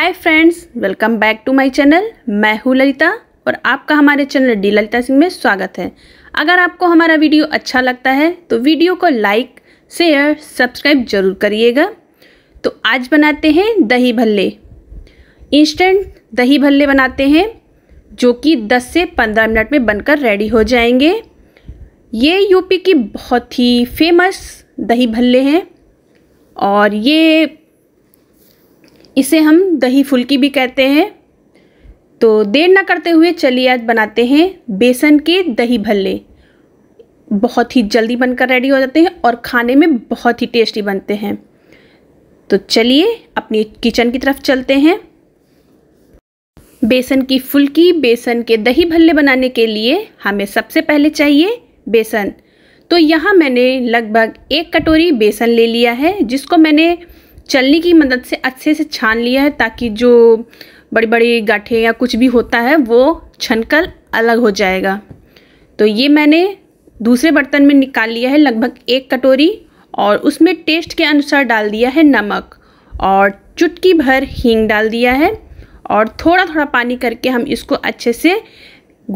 hi friends welcome back to my channel मैं हूँ ललिता और आपका हमारे चैनल डी ललिता सिंह में स्वागत है अगर आपको हमारा वीडियो अच्छा लगता है तो वीडियो को लाइक शेयर सब्सक्राइब जरूर करिएगा तो आज बनाते हैं दही भल्ले इंस्टेंट दही भल्ले बनाते हैं जो कि 10 से 15 मिनट में बनकर रेडी हो जाएंगे ये यूपी की बहुत ही फेमस दही भल्ले हैं और ये इसे हम दही फुल्की भी कहते हैं तो देर ना करते हुए चलिए आज बनाते हैं बेसन के दही भल्ले बहुत ही जल्दी बनकर रेडी हो जाते हैं और खाने में बहुत ही टेस्टी बनते हैं तो चलिए अपनी किचन की तरफ चलते हैं बेसन की फुल्की बेसन के दही भल्ले बनाने के लिए हमें सबसे पहले चाहिए बेसन तो यहाँ मैंने लगभग एक कटोरी बेसन ले लिया है जिसको मैंने चलनी की मदद से अच्छे से छान लिया है ताकि जो बड़ी बड़ी गाठे या कुछ भी होता है वो छनकर अलग हो जाएगा तो ये मैंने दूसरे बर्तन में निकाल लिया है लगभग एक कटोरी और उसमें टेस्ट के अनुसार डाल दिया है नमक और चुटकी भर हींग डाल दिया है और थोड़ा थोड़ा पानी करके हम इसको अच्छे से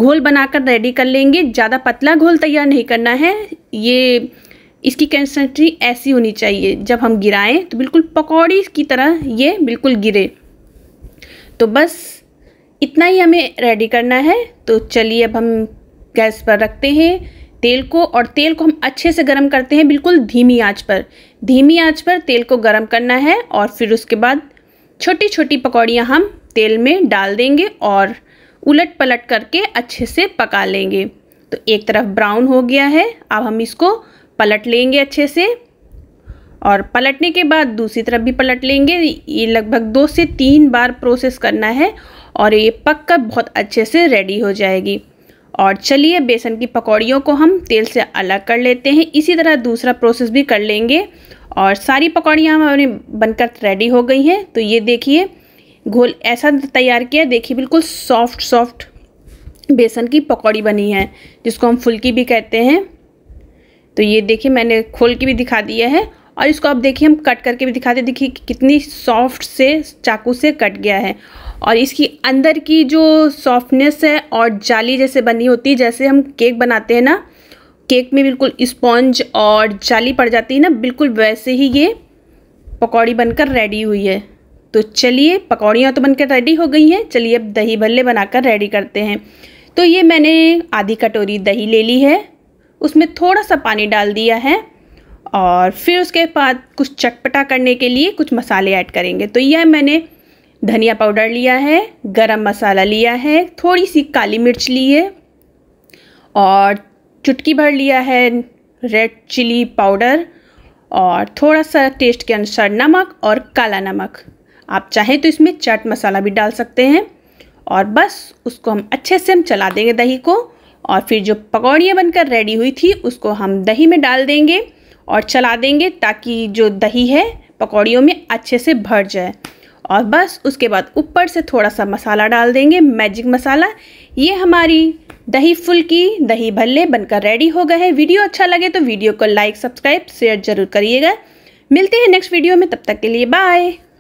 घोल बनाकर रेडी कर लेंगे ज़्यादा पतला घोल तैयार नहीं करना है ये इसकी कंसिस्टेंसी ऐसी होनी चाहिए जब हम गिराएं तो बिल्कुल पकौड़ी की तरह ये बिल्कुल गिरे तो बस इतना ही हमें रेडी करना है तो चलिए अब हम गैस पर रखते हैं तेल को और तेल को हम अच्छे से गर्म करते हैं बिल्कुल धीमी आंच पर धीमी आंच पर तेल को गर्म करना है और फिर उसके बाद छोटी छोटी पकौड़ियाँ हम तेल में डाल देंगे और उलट पलट करके अच्छे से पका लेंगे तो एक तरफ ब्राउन हो गया है अब हम इसको पलट लेंगे अच्छे से और पलटने के बाद दूसरी तरफ भी पलट लेंगे ये लगभग दो से तीन बार प्रोसेस करना है और ये पक कर बहुत अच्छे से रेडी हो जाएगी और चलिए बेसन की पकौड़ियों को हम तेल से अलग कर लेते हैं इसी तरह दूसरा प्रोसेस भी कर लेंगे और सारी पकौड़ियाँ हमारी बनकर रेडी हो गई हैं तो ये देखिए घोल ऐसा तैयार किया देखिए बिल्कुल सॉफ्ट सॉफ्ट बेसन की पकौड़ी बनी है जिसको हम फुल्की भी कहते हैं तो ये देखिए मैंने खोल के भी दिखा दिया है और इसको आप देखिए हम कट करके भी दिखाते देखिए कितनी सॉफ्ट से चाकू से कट गया है और इसकी अंदर की जो सॉफ्टनेस है और जाली जैसे बनी होती है जैसे हम केक बनाते हैं ना केक में बिल्कुल स्पॉन्ज और जाली पड़ जाती है ना बिल्कुल वैसे ही ये पकौड़ी बनकर रेडी हुई है तो चलिए पकौड़ियाँ तो बनकर रेडी हो गई हैं चलिए अब दही भल्ले बनाकर रेडी करते हैं तो ये मैंने आधी कटोरी दही ले ली है उसमें थोड़ा सा पानी डाल दिया है और फिर उसके बाद कुछ चटपटा करने के लिए कुछ मसाले ऐड करेंगे तो यह मैंने धनिया पाउडर लिया है गरम मसाला लिया है थोड़ी सी काली मिर्च ली है और चुटकी भर लिया है रेड चिली पाउडर और थोड़ा सा टेस्ट के अनुसार नमक और काला नमक आप चाहें तो इसमें चाट मसाला भी डाल सकते हैं और बस उसको हम अच्छे से हम चला देंगे दही को और फिर जो पकौड़ियाँ बनकर रेडी हुई थी उसको हम दही में डाल देंगे और चला देंगे ताकि जो दही है पकौड़ियों में अच्छे से भर जाए और बस उसके बाद ऊपर से थोड़ा सा मसाला डाल देंगे मैजिक मसाला ये हमारी दही फुल्की दही भल्ले बनकर रेडी हो गए हैं वीडियो अच्छा लगे तो वीडियो को लाइक सब्सक्राइब शेयर जरूर करिएगा मिलते हैं नेक्स्ट वीडियो में तब तक के लिए बाय